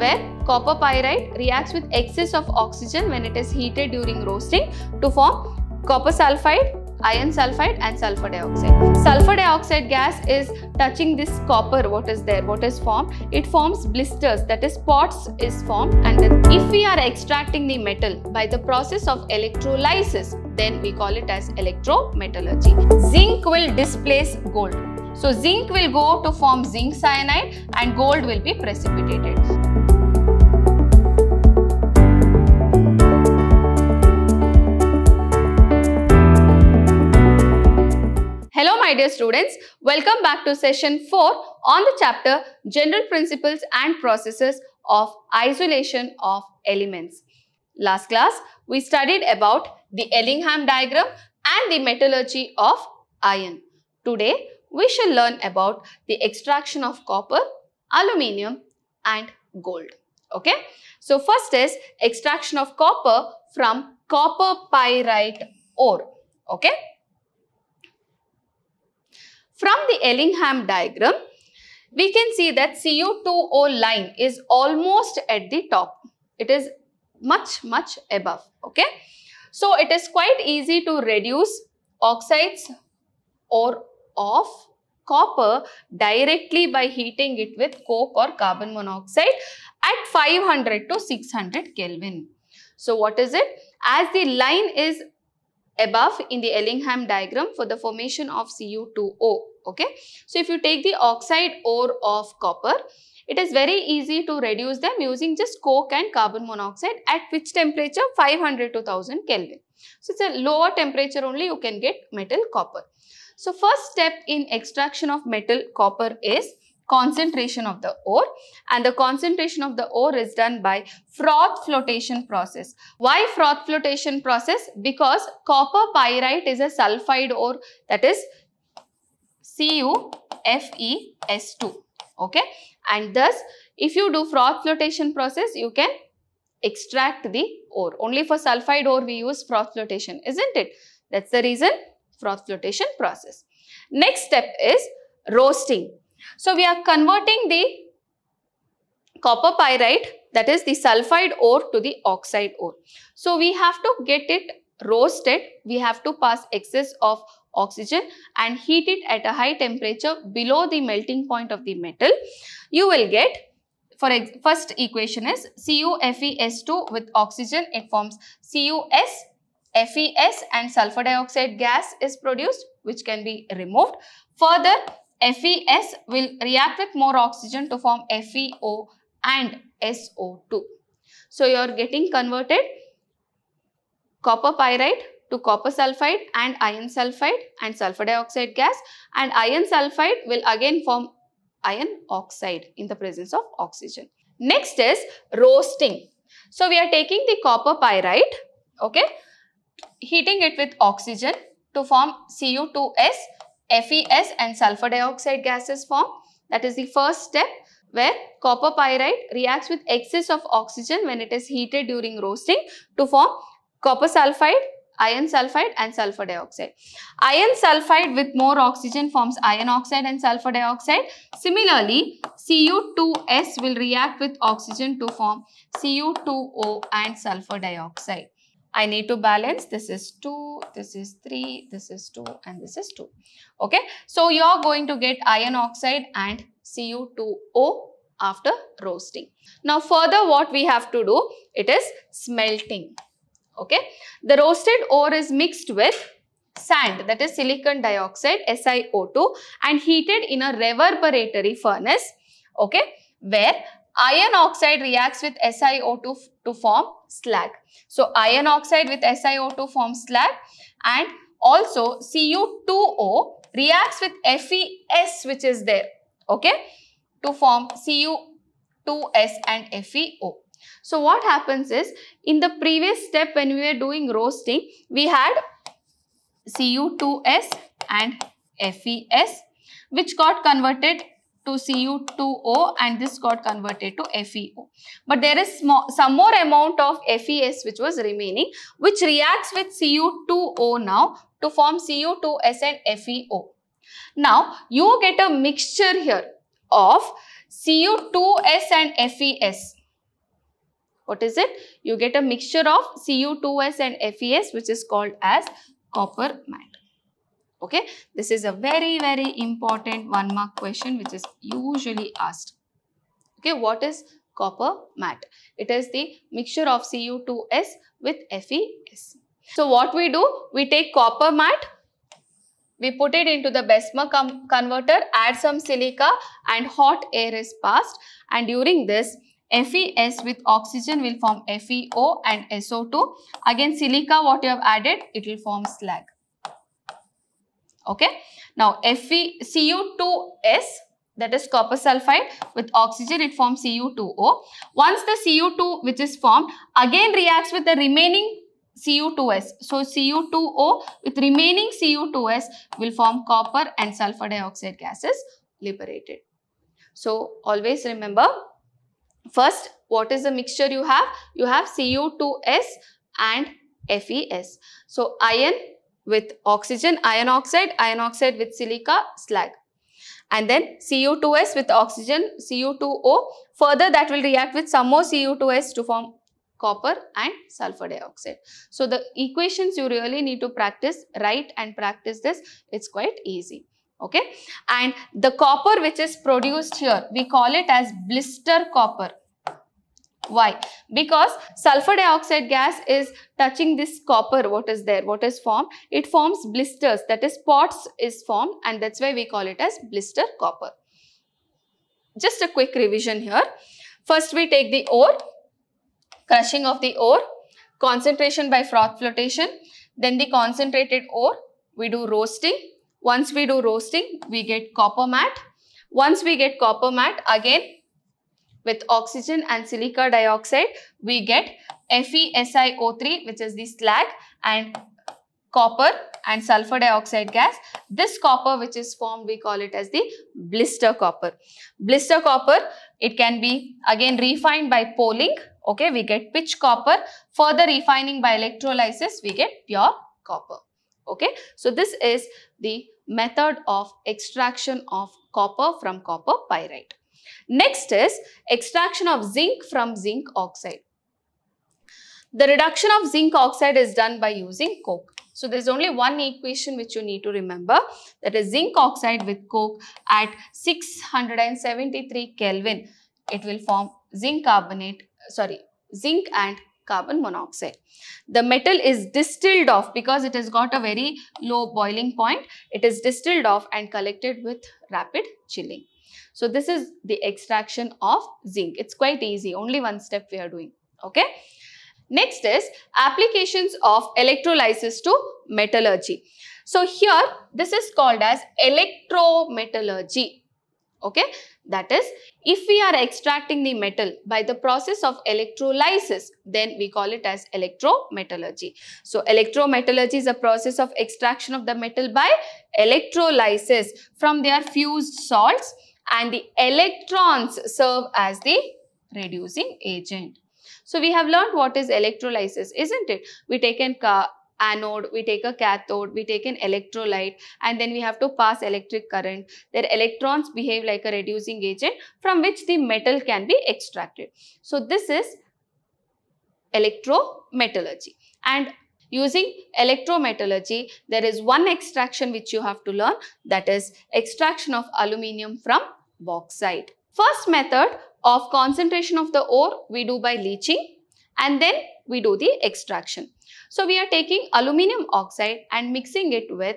where copper pyrite reacts with excess of oxygen when it is heated during roasting to form copper sulfide iron sulfide and sulfur dioxide. Sulfur dioxide gas is touching this copper what is there, what is formed. It forms blisters that is spots is formed and if we are extracting the metal by the process of electrolysis then we call it as electrometallurgy. Zinc will displace gold. So zinc will go to form zinc cyanide and gold will be precipitated. Hello my dear students, welcome back to session 4 on the chapter General Principles and Processes of Isolation of Elements. Last class, we studied about the Ellingham diagram and the metallurgy of iron. Today, we shall learn about the extraction of copper, aluminium and gold. Okay, so first is extraction of copper from copper pyrite ore. Okay. From the Ellingham diagram, we can see that CO2O line is almost at the top. It is much, much above. Okay. So it is quite easy to reduce oxides or of copper directly by heating it with coke or carbon monoxide at 500 to 600 Kelvin. So what is it? As the line is above in the Ellingham diagram for the formation of CO2O, okay so if you take the oxide ore of copper it is very easy to reduce them using just coke and carbon monoxide at which temperature 500 to 1000 kelvin so it's a lower temperature only you can get metal copper so first step in extraction of metal copper is concentration of the ore and the concentration of the ore is done by froth flotation process. Why froth flotation process? Because copper pyrite is a sulfide ore that is CuFeS2. Okay. And thus, if you do froth flotation process, you can extract the ore. Only for sulfide ore, we use froth flotation, isn't it? That's the reason froth flotation process. Next step is roasting. So, we are converting the copper pyrite that is the sulfide ore to the oxide ore. So, we have to get it roasted. We have to pass excess of oxygen and heat it at a high temperature below the melting point of the metal, you will get for first equation is CuFeS2 with oxygen it forms CuS, FeS and sulfur dioxide gas is produced which can be removed. Further FeS will react with more oxygen to form FeO and SO2. So you are getting converted copper pyrite to copper sulfide and iron sulfide and sulfur dioxide gas and iron sulfide will again form iron oxide in the presence of oxygen. Next is roasting. So we are taking the copper pyrite, okay, heating it with oxygen to form Cu2S, FeS and sulfur dioxide gases form. That is the first step where copper pyrite reacts with excess of oxygen when it is heated during roasting to form copper sulfide iron sulfide and sulfur dioxide. Iron sulfide with more oxygen forms iron oxide and sulfur dioxide. Similarly, Cu2S will react with oxygen to form Cu2O and sulfur dioxide. I need to balance this is 2, this is 3, this is 2 and this is 2. Okay. So, you are going to get iron oxide and Cu2O after roasting. Now, further what we have to do, it is smelting. Okay. The roasted ore is mixed with sand that is silicon dioxide SiO2 and heated in a reverberatory furnace. Okay. Where iron oxide reacts with SiO2 to form slag. So, iron oxide with SiO2 forms slag and also Cu2O reacts with FeS which is there okay to form Cu2S and FeO. So what happens is in the previous step when we were doing roasting, we had Cu2S and FeS which got converted to Cu2O and this got converted to FeO. But there is some more amount of FeS which was remaining which reacts with Cu2O now to form Cu2S and FeO. Now you get a mixture here of Cu2S and FeS. What is it? You get a mixture of Cu2S and FeS which is called as copper matte. Okay, this is a very, very important one mark question which is usually asked. Okay, what is copper matte? It is the mixture of Cu2S with FeS. So what we do? We take copper matte, we put it into the Bessemer converter, add some silica and hot air is passed and during this FeS with oxygen will form FeO and SO2. Again, silica, what you have added, it will form slag. Okay. Now, FeCu2S, that is copper sulfide, with oxygen, it forms Cu2O. Once the Cu2, which is formed, again reacts with the remaining Cu2S. So, Cu2O with remaining Cu2S will form copper and sulfur dioxide gases liberated. So, always remember First, what is the mixture you have? You have Cu2S and FeS. So, iron with oxygen, iron oxide, iron oxide with silica, slag. And then Cu2S with oxygen, Cu2O. Further, that will react with some more Cu2S to form copper and sulfur dioxide. So, the equations you really need to practice, write and practice this. It's quite easy okay and the copper which is produced here we call it as blister copper why because sulfur dioxide gas is touching this copper what is there what is formed it forms blisters that is spots is formed and that's why we call it as blister copper just a quick revision here first we take the ore crushing of the ore concentration by froth flotation then the concentrated ore we do roasting once we do roasting, we get copper mat. Once we get copper mat, again with oxygen and silica dioxide, we get FeSiO3 which is the slag and copper and sulfur dioxide gas. This copper which is formed, we call it as the blister copper. Blister copper, it can be again refined by poling. Okay, we get pitch copper. Further refining by electrolysis, we get pure copper. Okay, so this is the method of extraction of copper from copper pyrite. Next is extraction of zinc from zinc oxide. The reduction of zinc oxide is done by using coke. So there's only one equation which you need to remember that is zinc oxide with coke at 673 Kelvin. It will form zinc carbonate, sorry, zinc and carbon monoxide. The metal is distilled off because it has got a very low boiling point. It is distilled off and collected with rapid chilling. So this is the extraction of zinc. It's quite easy. Only one step we are doing. Okay. Next is applications of electrolysis to metallurgy. So here this is called as electrometallurgy okay that is if we are extracting the metal by the process of electrolysis then we call it as electrometallurgy so electrometallurgy is a process of extraction of the metal by electrolysis from their fused salts and the electrons serve as the reducing agent so we have learned what is electrolysis isn't it we take car anode, we take a cathode, we take an electrolyte and then we have to pass electric current. Their electrons behave like a reducing agent from which the metal can be extracted. So this is electrometallurgy and using electrometallurgy there is one extraction which you have to learn that is extraction of aluminium from bauxite. First method of concentration of the ore we do by leaching and then we do the extraction. So we are taking aluminium oxide and mixing it with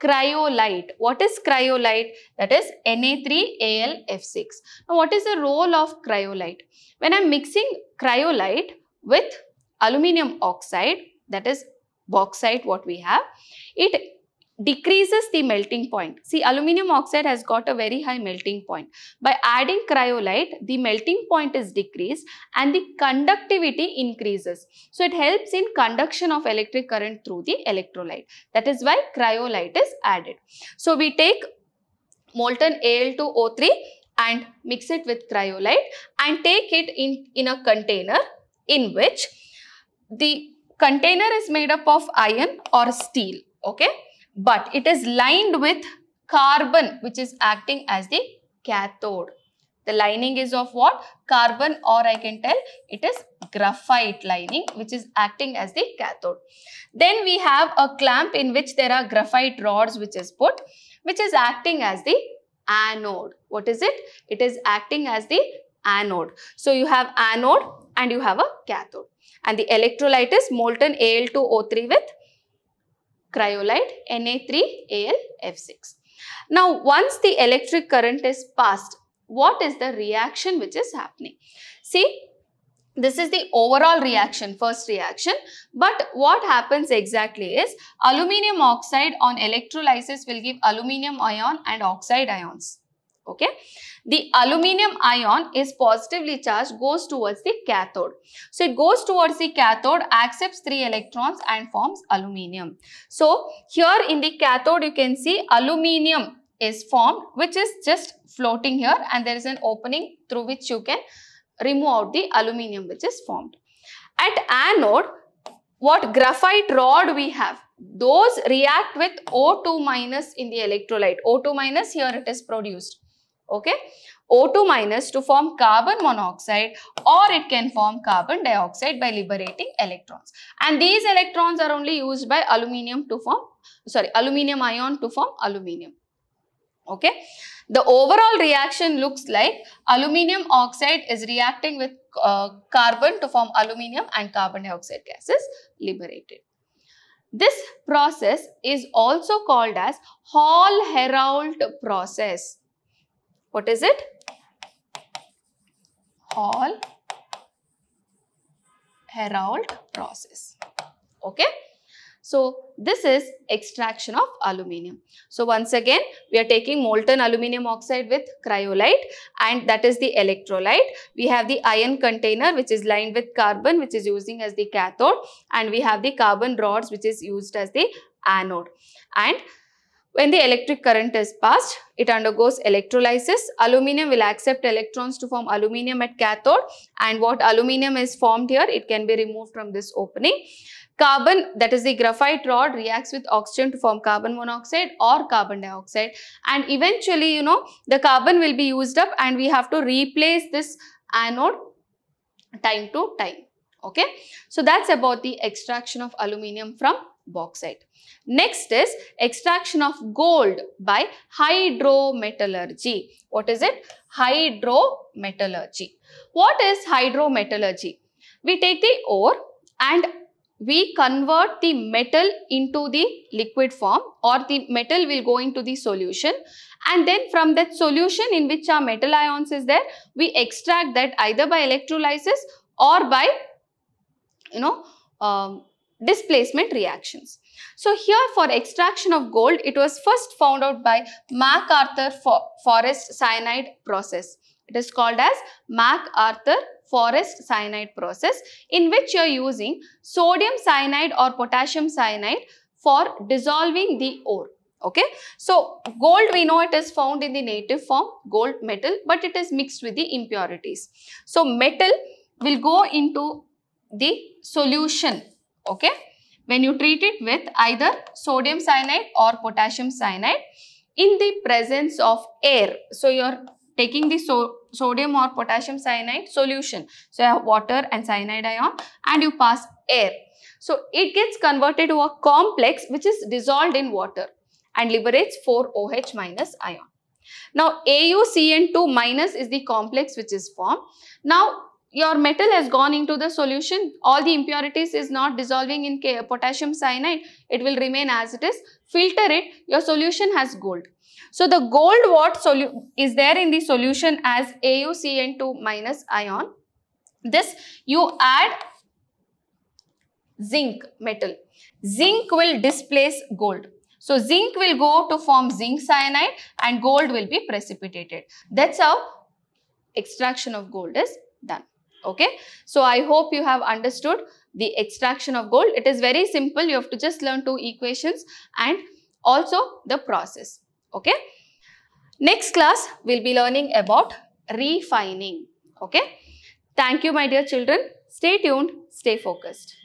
cryolite. What is cryolite? That is Na3AlF6. Now what is the role of cryolite? When I am mixing cryolite with aluminium oxide that is bauxite what we have, it decreases the melting point. See, aluminium oxide has got a very high melting point. By adding cryolite, the melting point is decreased and the conductivity increases. So, it helps in conduction of electric current through the electrolyte. That is why cryolite is added. So, we take molten Al2O3 and mix it with cryolite and take it in, in a container in which the container is made up of iron or steel. Okay but it is lined with carbon which is acting as the cathode. The lining is of what? Carbon or I can tell it is graphite lining which is acting as the cathode. Then we have a clamp in which there are graphite rods which is put which is acting as the anode. What is it? It is acting as the anode. So you have anode and you have a cathode. And the electrolyte is molten Al2O3 with cryolite Na3AlF6. Now, once the electric current is passed, what is the reaction which is happening? See, this is the overall reaction, first reaction. But what happens exactly is aluminium oxide on electrolysis will give aluminium ion and oxide ions okay the aluminum ion is positively charged goes towards the cathode so it goes towards the cathode accepts three electrons and forms aluminum so here in the cathode you can see aluminum is formed which is just floating here and there is an opening through which you can remove out the aluminum which is formed at anode what graphite rod we have those react with O2 minus in the electrolyte. O2 minus here it is produced okay O2 minus to form carbon monoxide or it can form carbon dioxide by liberating electrons and these electrons are only used by aluminium to form sorry aluminium ion to form aluminium okay the overall reaction looks like aluminium oxide is reacting with uh, carbon to form aluminium and carbon dioxide gas is liberated this process is also called as hall herald process what is it? Hall Herald process. Okay. So this is extraction of aluminium. So once again, we are taking molten aluminium oxide with cryolite and that is the electrolyte. We have the iron container which is lined with carbon which is using as the cathode and we have the carbon rods which is used as the anode. And when the electric current is passed, it undergoes electrolysis. Aluminium will accept electrons to form aluminium at cathode and what aluminium is formed here, it can be removed from this opening. Carbon, that is the graphite rod, reacts with oxygen to form carbon monoxide or carbon dioxide. And eventually, you know, the carbon will be used up and we have to replace this anode time to time. Okay. So, that's about the extraction of aluminium from bauxite. Next is extraction of gold by hydrometallurgy. What is it? Hydrometallurgy. What is hydrometallurgy? We take the ore and we convert the metal into the liquid form or the metal will go into the solution and then from that solution in which our metal ions is there, we extract that either by electrolysis or by, you know, um, displacement reactions. So here for extraction of gold, it was first found out by MacArthur forest cyanide process. It is called as MacArthur forest cyanide process in which you are using sodium cyanide or potassium cyanide for dissolving the ore. Okay, so gold we know it is found in the native form gold metal but it is mixed with the impurities. So metal will go into the solution okay when you treat it with either sodium cyanide or potassium cyanide in the presence of air so you're taking the so sodium or potassium cyanide solution so you have water and cyanide ion and you pass air so it gets converted to a complex which is dissolved in water and liberates 4OH minus ion. Now AuCN2 minus is the complex which is formed. Now your metal has gone into the solution. All the impurities is not dissolving in potassium cyanide. It will remain as it is. Filter it. Your solution has gold. So the gold what is there in the solution as AuCN2 minus ion. This you add zinc metal. Zinc will displace gold. So zinc will go to form zinc cyanide and gold will be precipitated. That's how extraction of gold is done. Okay. So I hope you have understood the extraction of gold. It is very simple. You have to just learn two equations and also the process. Okay. Next class, we'll be learning about refining. Okay. Thank you, my dear children. Stay tuned. Stay focused.